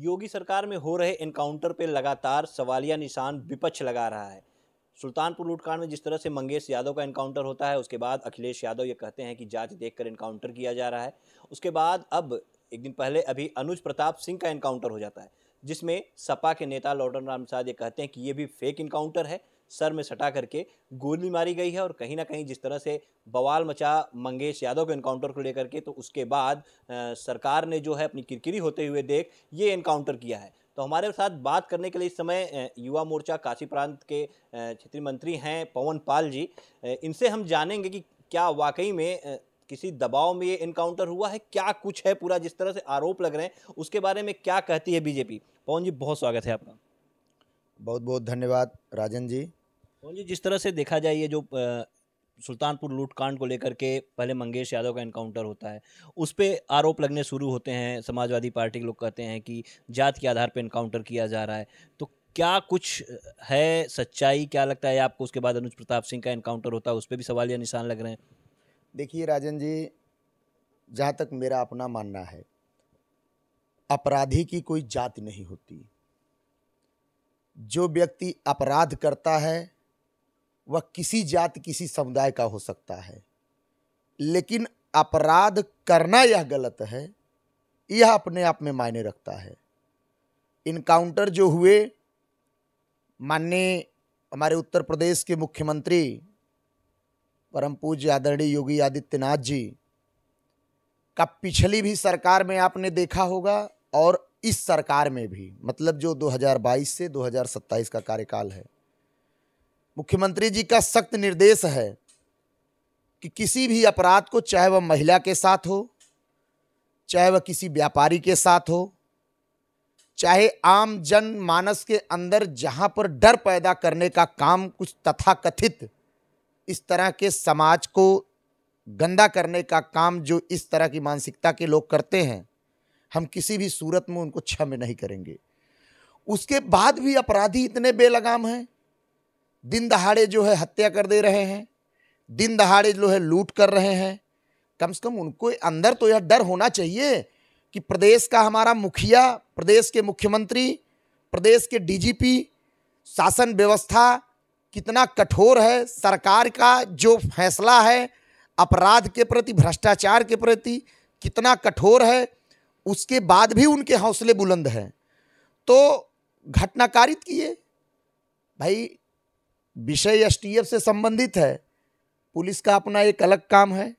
योगी सरकार में हो रहे इनकाउंटर पर लगातार सवालिया निशान विपक्ष लगा रहा है सुल्तानपुर लूटकांड में जिस तरह से मंगेश यादव का इनकाउंटर होता है उसके बाद अखिलेश यादव ये कहते हैं कि जांच देखकर इनकाउंटर किया जा रहा है उसके बाद अब एक दिन पहले अभी अनुज प्रताप सिंह का इनकाउंटर हो जाता है जिसमें सपा के नेता लौटन राम प्रसाद ये कहते हैं कि ये भी फेक इनकाउंटर है सर में सटा करके गोली मारी गई है और कहीं ना कहीं जिस तरह से बवाल मचा मंगेश यादव के इनकाउंटर को लेकर के तो उसके बाद सरकार ने जो है अपनी किरकिरी होते हुए देख ये इनकाउंटर किया है तो हमारे साथ बात करने के लिए इस समय युवा मोर्चा काशी प्रांत के क्षेत्रीय मंत्री हैं पवन पाल जी इनसे हम जानेंगे कि क्या वाकई में किसी दबाव में ये इनकाउंटर हुआ है क्या कुछ है पूरा जिस तरह से आरोप लग रहे हैं उसके बारे में क्या कहती है बीजेपी पवन जी बहुत स्वागत है आपका बहुत बहुत धन्यवाद राजन जी जी जिस तरह से देखा जाए ये जो सुल्तानपुर लूटकांड को लेकर के पहले मंगेश यादव का एनकाउंटर होता है उस पर आरोप लगने शुरू होते हैं समाजवादी पार्टी के लोग कहते हैं कि जात के आधार पर इनकाउंटर किया जा रहा है तो क्या कुछ है सच्चाई क्या लगता है आपको उसके बाद अनुज प्रताप सिंह का इनकाउंटर होता है उस पर भी सवाल या निशान लग रहे हैं देखिए राजन जी जहाँ तक मेरा अपना मानना है अपराधी की कोई जाति नहीं होती जो व्यक्ति अपराध करता है वह किसी जाति किसी समुदाय का हो सकता है लेकिन अपराध करना यह गलत है यह अपने आप में मायने रखता है इनकाउंटर जो हुए माननीय हमारे उत्तर प्रदेश के मुख्यमंत्री परम पूज्य आदरणीय योगी आदित्यनाथ जी का पिछली भी सरकार में आपने देखा होगा और इस सरकार में भी मतलब जो 2022 से 2027 का कार्यकाल है मुख्यमंत्री जी का सख्त निर्देश है कि किसी भी अपराध को चाहे वह महिला के साथ हो चाहे वह किसी व्यापारी के साथ हो चाहे आम जन मानस के अंदर जहां पर डर पैदा करने का काम कुछ तथाकथित इस तरह के समाज को गंदा करने का काम जो इस तरह की मानसिकता के लोग करते हैं हम किसी भी सूरत में उनको क्षम नहीं करेंगे उसके बाद भी अपराधी इतने बेलगाम हैं दिन दहाड़े जो है हत्या कर दे रहे हैं दिन दहाड़े जो है लूट कर रहे हैं कम से कम उनको अंदर तो यह डर होना चाहिए कि प्रदेश का हमारा मुखिया प्रदेश के मुख्यमंत्री प्रदेश के डीजीपी शासन व्यवस्था कितना कठोर है सरकार का जो फैसला है अपराध के प्रति भ्रष्टाचार के प्रति कितना कठोर है उसके बाद भी उनके हौसले बुलंद हैं तो घटनाकारित किए भाई विषय एसटीएफ से संबंधित है पुलिस का अपना एक अलग काम है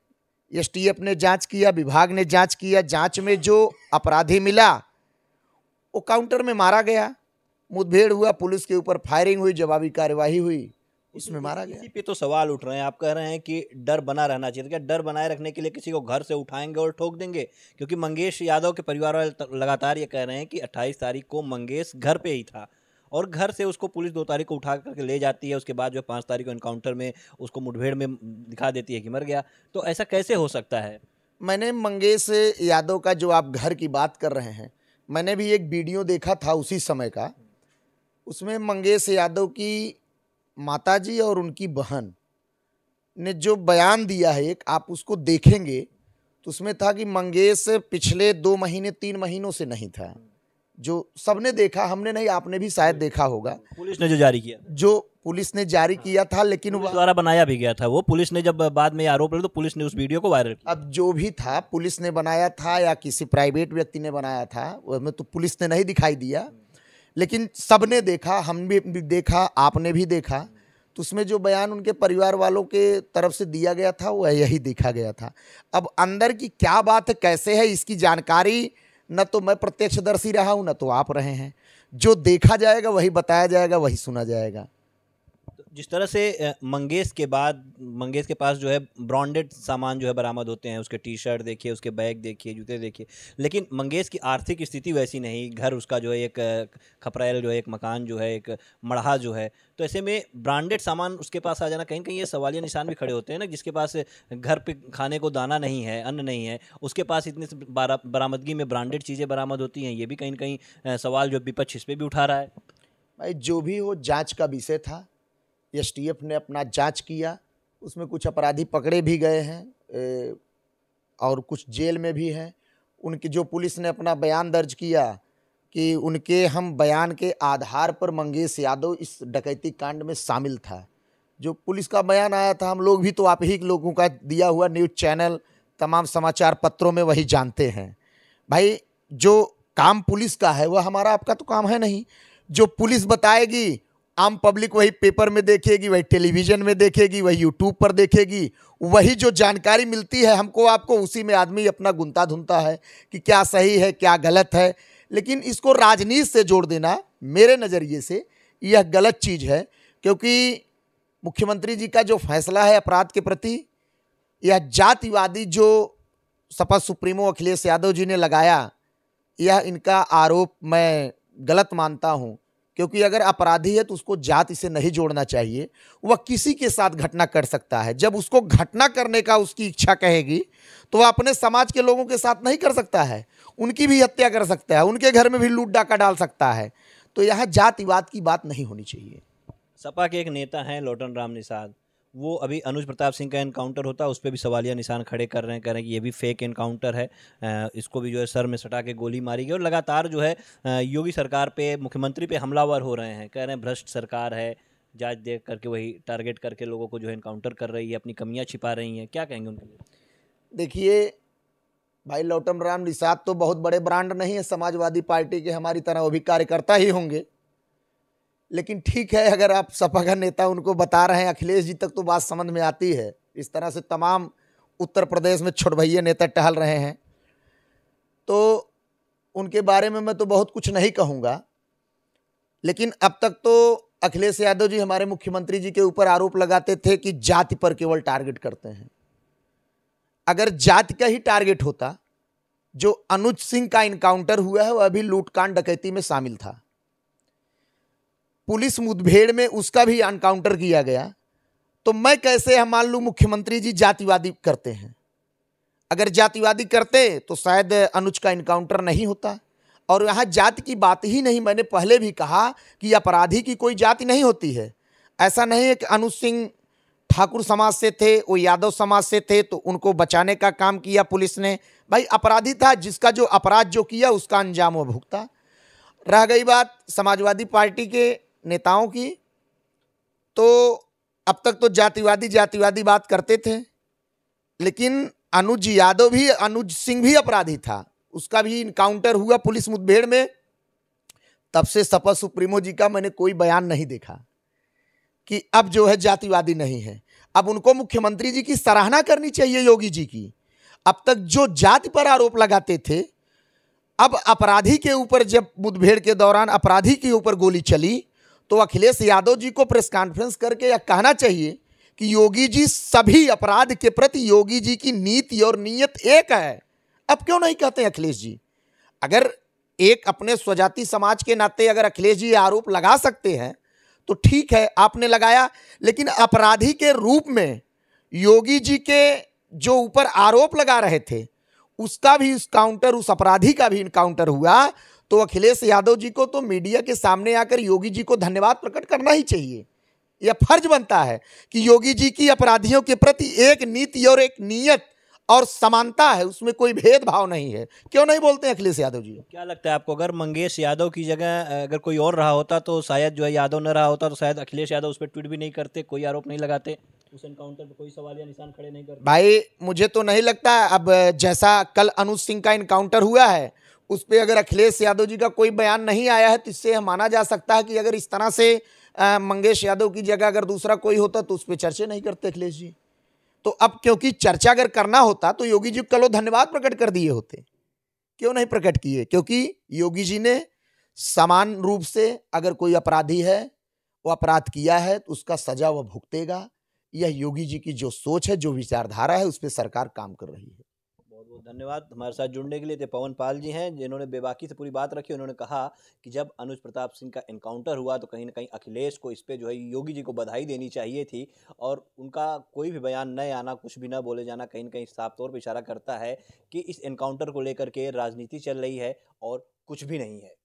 एसटीएफ ने जांच किया विभाग ने जांच किया जांच में जो अपराधी मिला वो काउंटर में मारा गया मुठभेड़ हुआ पुलिस के ऊपर फायरिंग हुई जवाबी कार्यवाही हुई उसमें मारा गया पे तो सवाल उठ रहे हैं आप कह रहे हैं कि डर बना रहना चाहिए क्या डर बनाए रखने के लिए किसी को घर से उठाएंगे और ठोक देंगे क्योंकि मंगेश यादव के परिवार वाले लगातार ये कह रहे हैं कि 28 तारीख को मंगेश घर पे ही था और घर से उसको पुलिस दो तारीख को उठा करके ले जाती है उसके बाद जो पाँच तारीख को इनकाउंटर में उसको मुठभेड़ में दिखा देती है कि मर गया तो ऐसा कैसे हो सकता है मैंने मंगेश यादव का जो आप घर की बात कर रहे हैं मैंने भी एक वीडियो देखा था उसी समय का उसमें मंगेश यादव की माताजी और उनकी बहन ने जो बयान दिया है एक आप उसको देखेंगे तो उसमें था कि मंगेश पिछले दो महीने तीन महीनों से नहीं था जो सबने देखा हमने नहीं आपने भी शायद देखा होगा पुलिस ने जो जारी किया जो पुलिस ने जारी किया था लेकिन द्वारा बनाया भी गया था वो पुलिस ने जब बाद में आरोप लगे तो पुलिस ने उस वीडियो को वायरल किया अब जो भी था पुलिस ने बनाया था या किसी प्राइवेट व्यक्ति ने बनाया था तो पुलिस ने नहीं दिखाई दिया लेकिन सबने देखा हम भी देखा आपने भी देखा तो उसमें जो बयान उनके परिवार वालों के तरफ से दिया गया था वह यही देखा गया था अब अंदर की क्या बात है कैसे है इसकी जानकारी न तो मैं प्रत्यक्षदर्शी रहा हूँ न तो आप रहे हैं जो देखा जाएगा वही बताया जाएगा वही सुना जाएगा जिस तरह से मंगेश के बाद मंगेश के पास जो है ब्रांडेड सामान जो है बरामद होते हैं उसके टी शर्ट देखिए उसके बैग देखिए जूते देखिए लेकिन मंगेश की आर्थिक स्थिति वैसी नहीं घर उसका जो है एक खपरेल जो है एक मकान जो है एक मढ़ा जो है तो ऐसे में ब्रांडेड सामान उसके पास आ जाना कहीं कहीं ये सवालिया निशान भी खड़े होते हैं ना जिसके पास घर पे खाने को दाना नहीं है अन्न नहीं है उसके पास इतनी बरामदगी में ब्रांडेड चीज़ें बरामद होती हैं ये भी कहीं कहीं सवाल जो विपक्ष इस पर भी उठा रहा है भाई जो भी वो जांच का विषय था एस ने अपना जांच किया उसमें कुछ अपराधी पकड़े भी गए हैं और कुछ जेल में भी हैं उनकी जो पुलिस ने अपना बयान दर्ज किया कि उनके हम बयान के आधार पर मंगेश यादव इस डकैती कांड में शामिल था जो पुलिस का बयान आया था हम लोग भी तो आप ही लोगों का दिया हुआ न्यूज़ चैनल तमाम समाचार पत्रों में वही जानते हैं भाई जो काम पुलिस का है वह हमारा आपका तो काम है नहीं जो पुलिस बताएगी आम पब्लिक वही पेपर में देखेगी वही टेलीविज़न में देखेगी वही यूट्यूब पर देखेगी वही जो जानकारी मिलती है हमको आपको उसी में आदमी अपना गुनता धुनता है कि क्या सही है क्या गलत है लेकिन इसको राजनीति से जोड़ देना मेरे नज़रिए से यह गलत चीज़ है क्योंकि मुख्यमंत्री जी का जो फैसला है अपराध के प्रति यह जातिवादी जो सपा सुप्रीमो अखिलेश यादव जी ने लगाया यह इनका आरोप मैं गलत मानता हूँ क्योंकि अगर अपराधी है तो उसको जाति से नहीं जोड़ना चाहिए वह किसी के साथ घटना कर सकता है जब उसको घटना करने का उसकी इच्छा कहेगी तो वह अपने समाज के लोगों के साथ नहीं कर सकता है उनकी भी हत्या कर सकता है उनके घर में भी लूट डाका डाल सकता है तो यह जातिवाद की बात नहीं होनी चाहिए सपा के एक नेता हैं लोटन राम निषाद वो अभी अनुज प्रताप सिंह का इनकाउंटर होता है उस पर भी सवालिया निशान खड़े कर रहे हैं कह रहे हैं कि ये भी फेक इनकाउंटर है इसको भी जो है सर में सटा के गोली मारी गई और लगातार जो है योगी सरकार पे मुख्यमंत्री पे हमलावर हो रहे हैं कह रहे हैं भ्रष्ट सरकार है जांच देख करके वही टारगेट करके लोगों को जो है इनकाउंटर कर रही है अपनी कमियाँ छिपा रही हैं क्या कहेंगे उनके लिए देखिए भाई लौटम राम निषाद तो बहुत बड़े ब्रांड नहीं है समाजवादी पार्टी के हमारी तरह वो भी कार्यकर्ता ही होंगे लेकिन ठीक है अगर आप सपा का नेता उनको बता रहे हैं अखिलेश जी तक तो बात समझ में आती है इस तरह से तमाम उत्तर प्रदेश में भैया नेता टहल रहे हैं तो उनके बारे में मैं तो बहुत कुछ नहीं कहूँगा लेकिन अब तक तो अखिलेश यादव जी हमारे मुख्यमंत्री जी के ऊपर आरोप लगाते थे कि जाति पर केवल टारगेट करते हैं अगर जाति का ही टारगेट होता जो अनुज सिंह का इनकाउंटर हुआ है वह अभी लूटकांड डकैती में शामिल था पुलिस मुठभेड़ में उसका भी एनकाउंटर किया गया तो मैं कैसे हम मान लूँ मुख्यमंत्री जी जातिवादी करते हैं अगर जातिवादी करते तो शायद अनुज का इनकाउंटर नहीं होता और यहाँ जाति की बात ही नहीं मैंने पहले भी कहा कि अपराधी की कोई जाति नहीं होती है ऐसा नहीं है कि अनुज सिंह ठाकुर समाज से थे वो यादव समाज से थे तो उनको बचाने का काम किया पुलिस ने भाई अपराधी था जिसका जो अपराध जो किया उसका अंजाम वो भुगता रह गई बात समाजवादी पार्टी के नेताओं की तो अब तक तो जातिवादी जातिवादी बात करते थे लेकिन अनुज यादव भी अनुज सिंह भी अपराधी था उसका भी इनकाउंटर हुआ पुलिस मुठभेड़ में तब से सपा सुप्रीमो जी का मैंने कोई बयान नहीं देखा कि अब जो है जातिवादी नहीं है अब उनको मुख्यमंत्री जी की सराहना करनी चाहिए योगी जी की अब तक जो जाति पर आरोप लगाते थे अब अपराधी के ऊपर जब मुठभेड़ के दौरान अपराधी के ऊपर गोली चली तो अखिलेश यादव जी को प्रेस कॉन्फ्रेंस करके यह कहना चाहिए कि योगी जी सभी अपराध के प्रति योगी जी की नीति और नीयत एक है अब क्यों नहीं कहते अखिलेश जी अगर एक अपने स्वजाति समाज के नाते अगर अखिलेश जी आरोप लगा सकते हैं तो ठीक है आपने लगाया लेकिन अपराधी के रूप में योगी जी के जो ऊपर आरोप लगा रहे थे उसका भी इस काउंटर उस अपराधी का भी इनकाउंटर हुआ तो अखिलेश यादव जी को तो मीडिया के सामने आकर योगी जी को धन्यवाद प्रकट करना ही चाहिए यह फर्ज बनता है कि योगी जी की अपराधियों के प्रति एक नीति और एक नियत और समानता है उसमें कोई भेदभाव नहीं है क्यों नहीं बोलते हैं अखिलेश यादव जी क्या लगता है आपको अगर मंगेश यादव की जगह अगर कोई और रहा होता तो शायद जो है यादव न रहा होता तो शायद अखिलेश यादव उस पर ट्वीट भी नहीं करते कोई आरोप नहीं लगाते उस एनकाउंटर पर कोई सवाल या निशान खड़े नहीं करते भाई मुझे तो नहीं लगता अब जैसा कल अनुज सिंह का इनकाउंटर हुआ है उस पर अगर अखिलेश यादव जी का कोई बयान नहीं आया है तो इससे माना जा सकता है कि अगर इस तरह से मंगेश यादव की जगह अगर दूसरा कोई होता तो उस पर चर्चे नहीं करते अखिलेश जी तो अब क्योंकि चर्चा अगर करना होता तो योगी जी कलो धन्यवाद प्रकट कर दिए होते क्यों नहीं प्रकट किए क्योंकि योगी जी ने समान रूप से अगर कोई अपराधी है वो अपराध किया है तो उसका सजा वह भुगतेगा यह योगी जी की जो सोच है जो विचारधारा है उस पर सरकार काम कर रही है तो धन्यवाद हमारे साथ जुड़ने के लिए थे पवन पाल जी हैं जिन्होंने बेबाकी से पूरी बात रखी उन्होंने कहा कि जब अनुज प्रताप सिंह का इनकाउंटर हुआ तो कहीं ना कहीं अखिलेश को इस पर जो है योगी जी को बधाई देनी चाहिए थी और उनका कोई भी बयान न आना कुछ भी न बोले जाना कहीं ना कहीं साफ तौर पर इशारा करता है कि इस इनकाउंटर को लेकर के राजनीति चल रही है और कुछ भी नहीं है